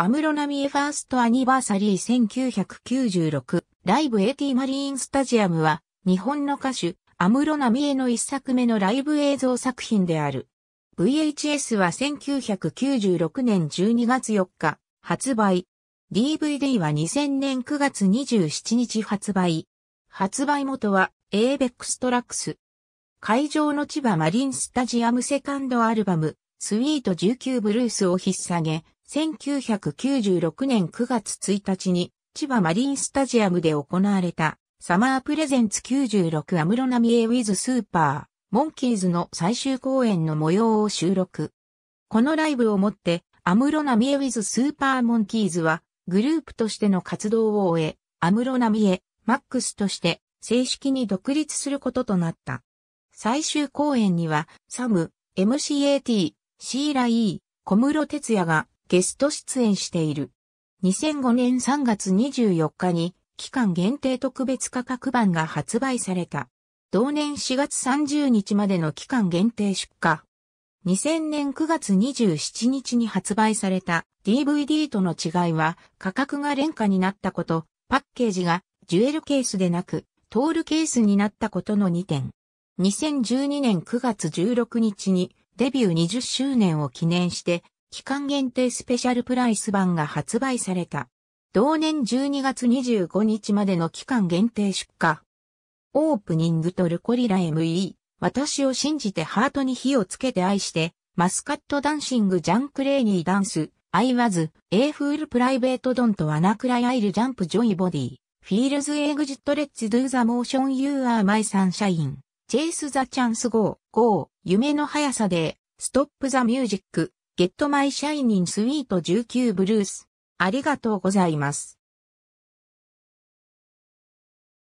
アムロナミエファーストアニバーサリー1996ライブ AT マリーンスタジアムは日本の歌手アムロナミエの一作目のライブ映像作品である。VHS は1996年12月4日発売。DVD は2000年9月27日発売。発売元は ABEX トラックス。会場の千葉マリンスタジアムセカンドアルバム、スイート19ブルースを引っ提げ、1996年9月1日に千葉マリンスタジアムで行われたサマープレゼンツ96アムロナミエウィズスーパーモンキーズの最終公演の模様を収録。このライブをもってアムロナミエウィズスーパーモンキーズはグループとしての活動を終え、アムロナミエ、マックスとして正式に独立することとなった。最終公演にはサム、MCAT、シーライー、小室哲也がゲスト出演している。2005年3月24日に期間限定特別価格版が発売された。同年4月30日までの期間限定出荷。2000年9月27日に発売された DVD との違いは価格が廉価になったこと、パッケージがジュエルケースでなくトールケースになったことの2点。2012年9月16日にデビュー20周年を記念して期間限定スペシャルプライス版が発売された。同年12月25日までの期間限定出荷。オープニングとルコリラ ME、私を信じてハートに火をつけて愛して、マスカットダンシングジャンクレーニーダンス、アイワズ、エイフールプライベートドンとアナクラアイルジャンプジョイボディ、フィールズエグジットレッツドゥーザモーションユーアーマイサンシャイン、チェイスザチャンスゴー、ゴー、夢の速さで、ストップザミュージック。ゲットマイシャイニンスイート19ブルース。ありがとうございます。